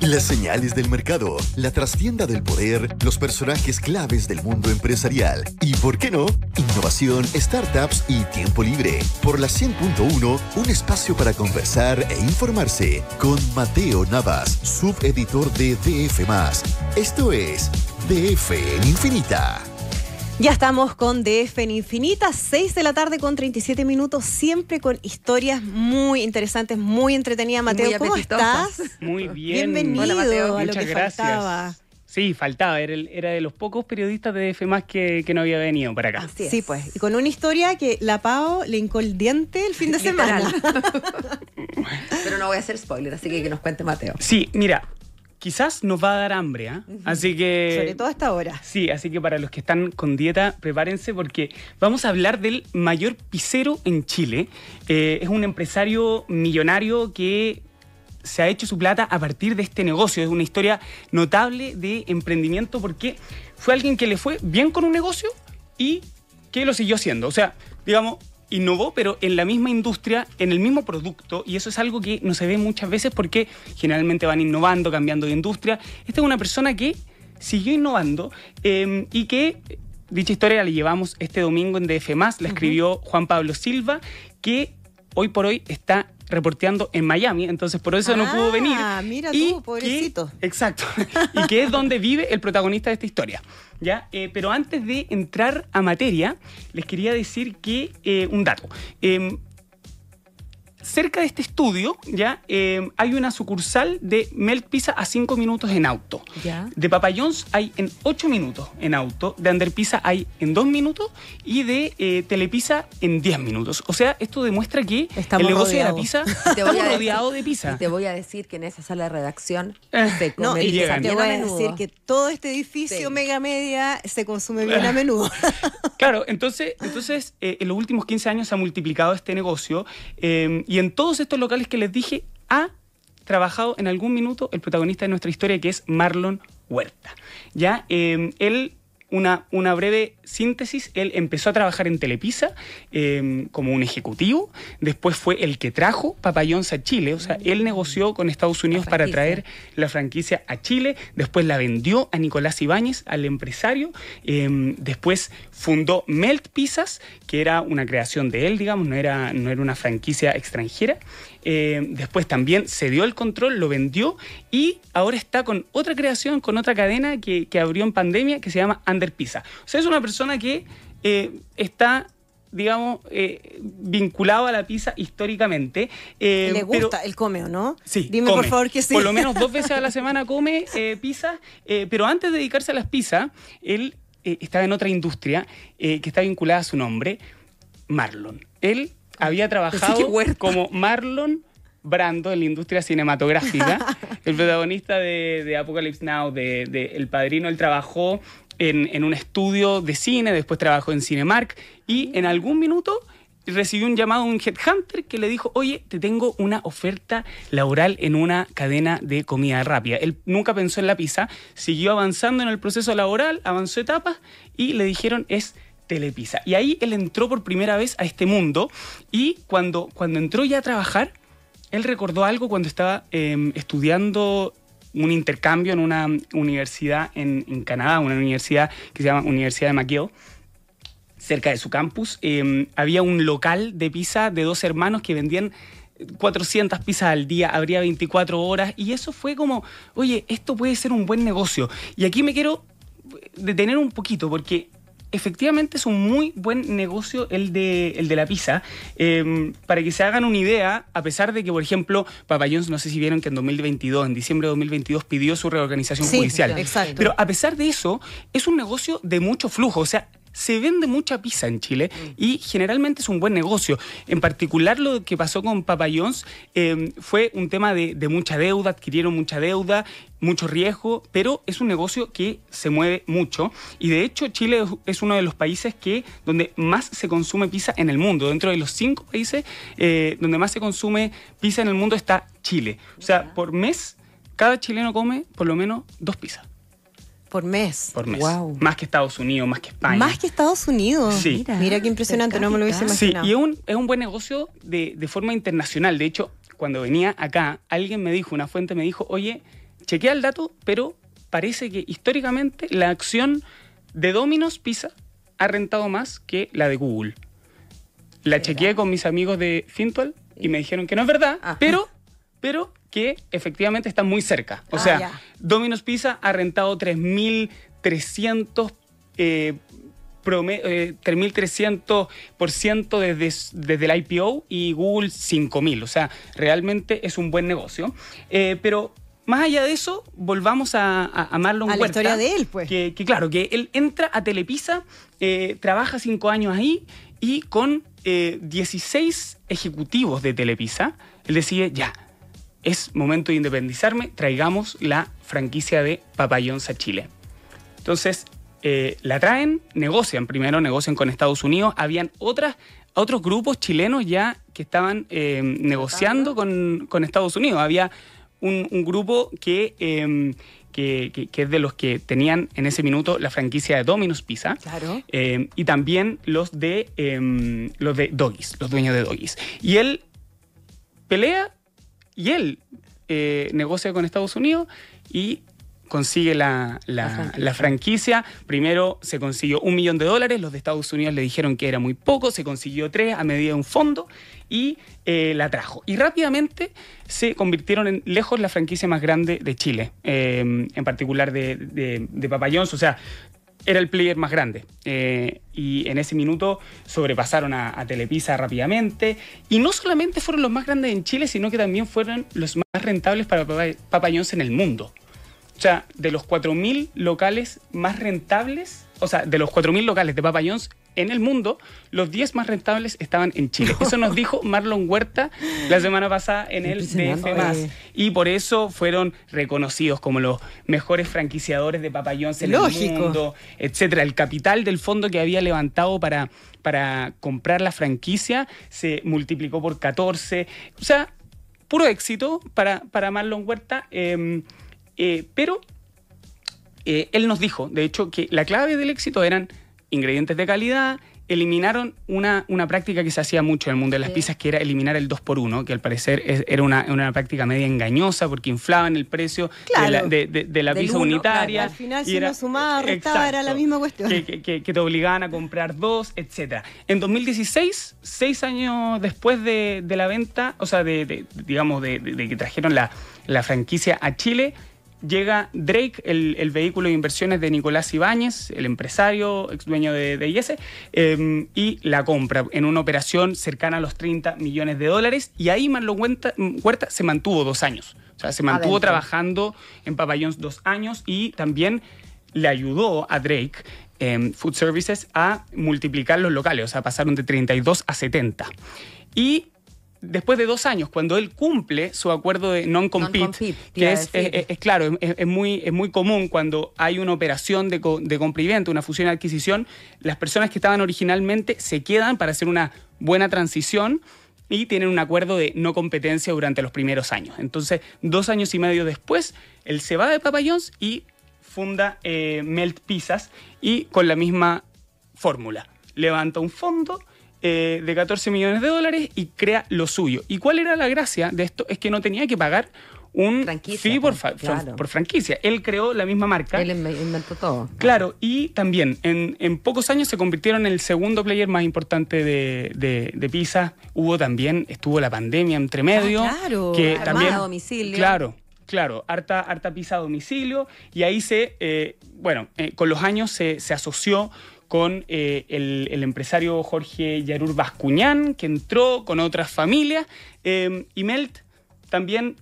Las señales del mercado, la trastienda del poder, los personajes claves del mundo empresarial y, ¿por qué no?, innovación, startups y tiempo libre. Por la 100.1, un espacio para conversar e informarse con Mateo Navas, subeditor de DF. Esto es DF en Infinita. Ya estamos con DF en Infinita, 6 de la tarde con 37 minutos, siempre con historias muy interesantes, muy entretenidas. Mateo, ¿cómo estás? Muy bien. Bienvenido gracias. Sí, faltaba, era, de los pocos periodistas de DF más que, no había venido para acá. Sí, pues, y con una historia que la Pao le hincó el diente el fin de semana. Pero no voy a hacer spoiler, así que que nos cuente Mateo. Sí, mira, quizás nos va a dar hambre, ¿eh? Así que... Sobre todo hasta ahora. Sí, así que para los que están con dieta, prepárense porque vamos a hablar del mayor pisero en Chile. Eh, es un empresario millonario que se ha hecho su plata a partir de este negocio. Es una historia notable de emprendimiento porque fue alguien que le fue bien con un negocio y que lo siguió haciendo. O sea, digamos, innovó, pero en la misma industria, en el mismo producto, y eso es algo que no se ve muchas veces porque generalmente van innovando, cambiando de industria. Esta es una persona que siguió innovando em, y que dicha historia la llevamos este domingo en DF, la escribió Juan Pablo Silva, que hoy por hoy está reporteando en Miami, entonces por eso no pudo ah, venir. Ah, mira tú, pobrecito. exacto. y que es donde vive el protagonista de esta historia. ¿ya? Eh, pero antes de entrar a materia, les quería decir que eh, un dato. Em, cerca de este estudio ya em, hay una sucursal de Melk Pizza a 5 minutos en auto. De Papa hay en 8 minutos en auto, de Under Pizza hay en 2 minutos y de telepisa eh, Telepizza en 10 minutos. O sea, esto demuestra que el negocio de la pizza está rodeado de pizza. Y te voy a decir que en esa sala de redacción eh, no, y Te voy a decir que todo este edificio mega media se consume bien a menudo. claro, entonces, entonces eh, en los últimos 15 años se ha multiplicado este negocio em, y en todos estos locales que les dije, ha trabajado en algún minuto el protagonista de nuestra historia, que es Marlon Huerta. Ya, em, él una, breve síntesis, él empezó a trabajar en Telepisa em, como un ejecutivo, después fue el que trajo Papayons a Chile, o sea, mm. él negoció con Estados Unidos para traer la franquicia a Chile, después la vendió a Nicolás Ibáñez, al empresario, em, después fundó Melt Pizzas, que era una creación de él, digamos, no era, no era una franquicia extranjera. Em, después también se dio el control, lo vendió y ahora está con otra creación, con otra cadena que, abrió en pandemia que se llama pizza O sea, es una persona que eh, está digamos, eh, vinculado a la pizza históricamente. Eh, Le gusta, el él come, no? Sí. Dime por favor que sí. Por lo menos dos veces a la semana come pizza, pero antes de dedicarse a las pizzas, él estaba en otra industria que está vinculada a su nombre, Marlon. Él había trabajado como Marlon Brando en la industria cinematográfica. el protagonista de, Apocalypse Now, de, El Padrino, él trabajó en, un estudio de cine, después trabajó en Cinemark y en algún minuto recibió un llamado de un headhunter que le dijo, oye, te tengo una oferta laboral en una cadena de comida rápida. Él nunca pensó en la pizza, siguió avanzando en el proceso laboral, avanzó etapas y le dijeron es Telepizza. Y ahí él entró por primera vez a este mundo y cuando, cuando entró ya a trabajar, él recordó algo cuando estaba em, estudiando un intercambio en una universidad en, Canadá, una universidad que se llama Universidad de McGill cerca de su campus, em, había un local de pizza de dos hermanos que vendían 400 pizzas al día, habría 24 horas, y eso fue como, oye, esto puede ser un buen negocio. Y aquí me quiero detener un poquito, porque efectivamente es un muy buen negocio el de, el de la pizza. Em, para que se hagan una idea, a pesar de que, por ejemplo, Papayón no sé si vieron que en 2022, en diciembre de 2022, pidió su reorganización judicial. Pero a pesar de eso, es un negocio de mucho flujo. O sea, se vende mucha pizza en Chile mm. y generalmente es un buen negocio. En particular lo que pasó con Papayons em, fue un tema de, mucha deuda, adquirieron mucha deuda, mucho riesgo, pero es un negocio que se mueve mucho y de hecho Chile es uno de los países que donde más se consume pizza en el mundo. Dentro de los cinco países eh, donde más se consume pizza en el mundo está Chile. O sea, por mes cada chileno come por lo menos dos pizzas. Por mes. Por mes. Más que Estados Unidos, más que España. Más que Estados Unidos. Mira, qué impresionante, no me lo hubiese imaginado. Sí, y es un, es un buen negocio de, forma internacional. De hecho, cuando venía acá, alguien me dijo, una fuente me dijo, oye, chequea el dato, pero parece que históricamente la acción de Domino's Pizza ha rentado más que la de Google. La chequeé con mis amigos de Fintual y me dijeron que no es verdad, ah. pero pero que efectivamente está muy cerca. O ah, sea, Domino's Pizza ha rentado 3.300 3.300% eh, eh, desde, desde el IPO y Google 5.000. O sea, realmente es un buen negocio. Eh, pero más allá de eso, volvamos a, a, a Marlon a la historia de él, pues. Que, claro, que él entra a Telepisa, trabaja cinco años ahí y con 16 ejecutivos de Telepisa, él decide, ya, es momento de independizarme, traigamos la franquicia de Papayons a Chile. Entonces, eh, la traen, negocian, primero negocian con Estados Unidos, habían otros grupos chilenos ya que estaban eh, negociando con, Estados Unidos, había un, grupo em, que, que, es de los que tenían en ese minuto la franquicia de Domino's Pizza, claro. Em, y también los de, em, los de Doggies, los dueños de Doggies. Y él pelea y él eh, negocia con Estados Unidos y consigue la, franquicia. Primero se consiguió un millón de dólares, los de Estados Unidos le dijeron que era muy poco, se consiguió tres a medida de un fondo y eh, la trajo. Y rápidamente se convirtieron en lejos la franquicia más grande de Chile, eh, en particular de, de, O sea, era el player más grande. Eh, y en ese minuto sobrepasaron a, Telepisa rápidamente. Y no solamente fueron los más grandes en Chile, sino que también fueron los más rentables para Papayons en el mundo. O sea, de los 4.000 locales más rentables, o sea, de los 4.000 locales de Papa en el mundo, los 10 más rentables estaban en Chile. Eso nos dijo Marlon Huerta la semana pasada en el DF. Y por eso fueron reconocidos como los mejores franquiciadores de papayón en el mundo, etcétera. El capital del fondo que había levantado para, para comprar la franquicia se multiplicó por 14. O sea, puro éxito para, para Marlon Huerta. Em, eh, pero eh, él nos dijo, de hecho, que la clave del éxito eran ingredientes de calidad, eliminaron una, una práctica que se hacía mucho en el mundo de las pizzas, que era eliminar el 2 x 1 que al parecer era una, práctica media engañosa porque inflaban el precio de la, de, pizza unitaria. Claro, al final, si era, uno sumaba, restaba, era la misma cuestión. Que, te obligaban a comprar dos, etc. En 2016, seis años después de, la venta, o sea, de, digamos, de que trajeron la, la franquicia a Chile, llega Drake, el, vehículo de inversiones de Nicolás Ibáñez, el empresario, ex dueño de, de IS, e, em, y la compra en una operación cercana a los 30 millones de dólares. Y ahí Marlon Huerta, se mantuvo dos años. O sea, se mantuvo trabajando en Papayón dos años y también le ayudó a Drake em, Food Services a multiplicar los locales, o sea, pasaron de 32 a 70. Y después de dos años, cuando él cumple su acuerdo de non-compete, que es, claro, es, muy, es muy común cuando hay una operación de, cumplimiento, de una fusión y adquisición, las personas que estaban originalmente se quedan para hacer una buena transición y tienen un acuerdo de no competencia durante los primeros años. Entonces, dos años y medio después, él se va de Papa y funda eh, Melt Pizzas y con la misma fórmula. Levanta un fondo eh, de 14 millones de dólares y crea lo suyo. ¿Y cuál era la gracia de esto? Es que no tenía que pagar un franquicia, pues, por, franquicia. Él creó la misma marca. Él inventó todo. Claro, y también en, pocos años se convirtieron en el segundo player más importante de, Pisa. Hubo también, estuvo la pandemia entre ah, medio. claro, que también, a domicilio. Claro, claro, harta, harta Pisa a domicilio. Y ahí se, eh, bueno, eh, con los años se, se asoció con eh, el, empresario Jorge Yarur Bascuñán, que entró con otras familias, em, y Melt también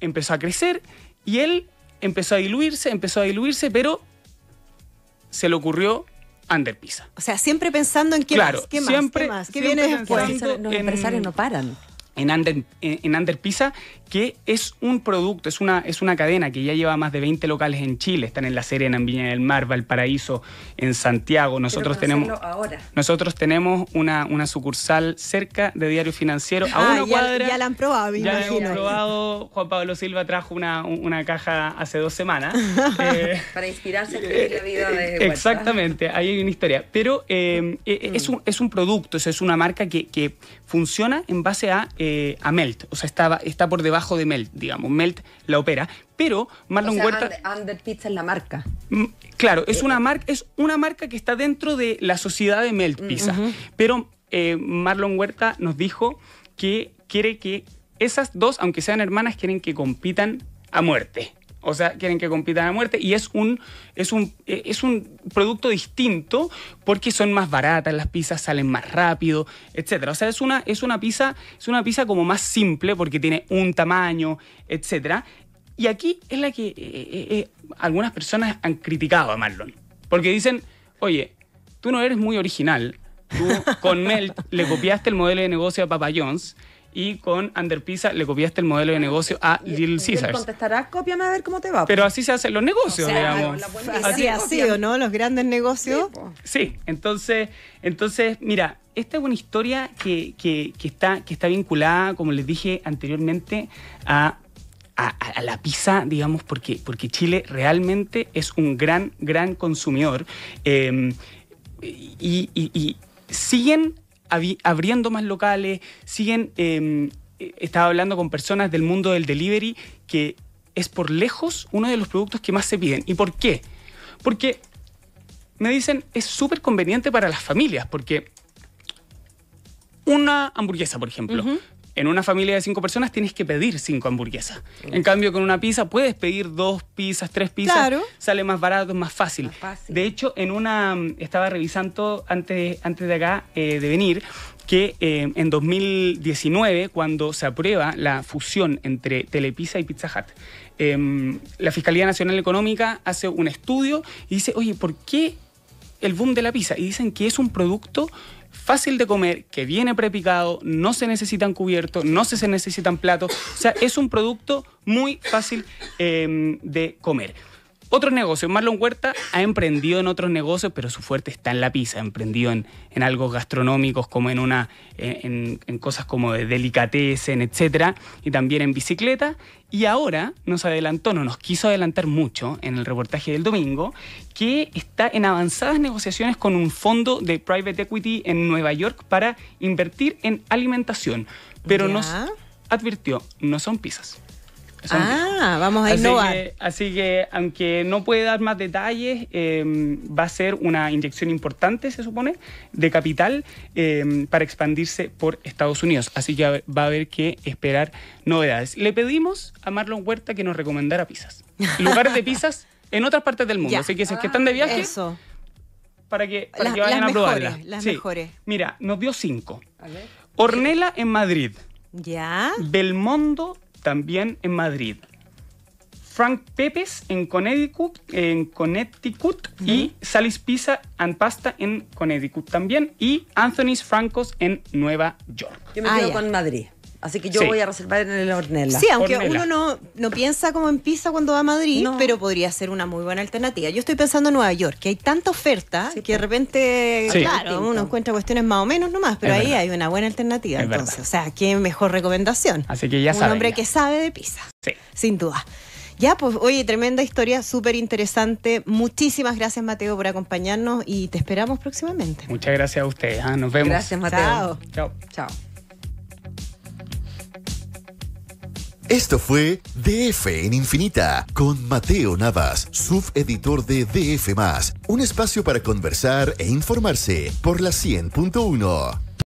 empezó a crecer, y él empezó a diluirse, empezó a diluirse, pero se le ocurrió Underpisa. O sea, siempre pensando en qué más, qué más, viene Los empresarios no paran. En, Under, en, en Underpisa, que es un producto, es una, es una cadena que ya lleva más de 20 locales en Chile, están en La Serena, en Viña del Mar, Valparaíso, en Santiago. Nosotros tenemos nosotros tenemos una, una sucursal cerca de Diario Financiero, ah, una ya, cuadra. Ya la han probado, Ya la probado. Juan Pablo Silva trajo una, caja hace dos semanas. Eh, Para inspirarse a la vida de Exactamente, ahí hay una historia. Pero eh, eh, es, mm. un, es un producto, es una marca que, funciona en base a, a Melt. O sea, está por debajo de Melt, digamos. Melt la opera, pero Marlon Huerta... Under, Pizza es la marca. Mm, claro, es eh, una, eh. marca, es una marca que está dentro de la sociedad de Melt mm, Pizza. Pero eh, Marlon Huerta nos dijo que quiere que esas dos, aunque sean hermanas, quieren que compitan a muerte. O sea, quieren que compitan a muerte y es un, es un, es un producto distinto porque son más baratas, las pizzas salen más rápido, etcétera. O sea, es una, es una pizza, es una pizza como más simple porque tiene un tamaño, etc. Y aquí es la que eh, eh, eh, algunas personas han criticado a Marlon. Porque dicen, oye, tú no eres muy original. Tú con Mel le copiaste el modelo de negocio a Papa John's y con Underpizza le copiaste el modelo de negocio a Little Caesars. Contestarás, copiame a ver cómo te va. Pero así se hacen los negocios, digamos. Así ha sido, ¿no? Los grandes negocios. Sí, entonces, entonces, mira, esta es una historia que, está, que está vinculada, como les dije anteriormente, a a, la pizza, digamos, porque, porque Chile realmente es un gran, gran consumidor. Em, y siguen abriendo más locales, siguen... Em, eh, estaba hablando con personas del mundo del delivery que es por lejos uno de los productos que más se piden. ¿Y por qué? Porque me dicen es súper conveniente para las familias, porque una hamburguesa, por ejemplo, en una familia de cinco personas tienes que pedir cinco hamburguesas. En cambio, con una pizza puedes pedir dos pizzas, tres pizzas. Claro. Sale más barato, es más fácil. De hecho, en una estaba revisando antes, de acá eh, de venir que eh, en 2019, cuando se aprueba la fusión entre Telepizza y Pizza Hut, em, la Fiscalía Nacional Económica hace un estudio y dice, oye, ¿por qué el boom de la pizza? Y dicen que es un producto fácil de comer, que viene prepicado, no se necesitan cubiertos, no se necesitan platos. O sea, es un producto muy fácil em, de comer. Otro negocio, Marlon Huerta ha emprendido en otros negocios, pero su fuerte está en la pizza. Ha emprendido en, algo gastronómicos, como en una. Eh, en, cosas como de delicatessen, etcétera. Y también en bicicleta. Y ahora nos adelantó, no nos quiso adelantar mucho en el reportaje del domingo, que está en avanzadas negociaciones con un fondo de private equity en Nueva York para invertir en alimentación. Pero nos advirtió, no son pizzas ah, vamos a así innovar. así que, aunque no puede dar más detalles, em, va a ser una inyección importante, se supone, de capital em, para expandirse por Estados Unidos. Así que va a haber que esperar novedades. Le pedimos a Marlon Huerta que nos recomendara pizzas. Lugares de pizzas en otras partes del mundo. Así que si es que están de ah, viaje, para que, vayan a mejores, Las mejores. Mira, nos dio cinco. A Ornella en Madrid. Ya. Belmondo también en Madrid. Frank Pepe's en Connecticut, y Salis Pizza and Pasta en Connecticut también y Anthony's Francos en Nueva York. Yo me ah, Madrid. Así que yo voy a reservar en el Hornella. Sí, aunque uno no, no piensa como en pizza cuando va a Madrid, pero podría ser una muy buena alternativa. Yo estoy pensando en Nueva York, que hay tanta oferta que de repente, claro, uno encuentra cuestiones más o menos nomás, pero ahí hay una buena alternativa. entonces, o sea, qué mejor recomendación. Así que ya Un hombre que sabe de pizza. Sin duda. Ya, pues oye, tremenda historia, súper interesante. Muchísimas gracias, Mateo, por acompañarnos y te esperamos próximamente. Muchas gracias a ustedes. ¿ah? Nos vemos. Gracias, Mateo. Chao. Chao. Esto fue DF en Infinita con Mateo Navas, subeditor de DF, un espacio para conversar e informarse por la 100.1.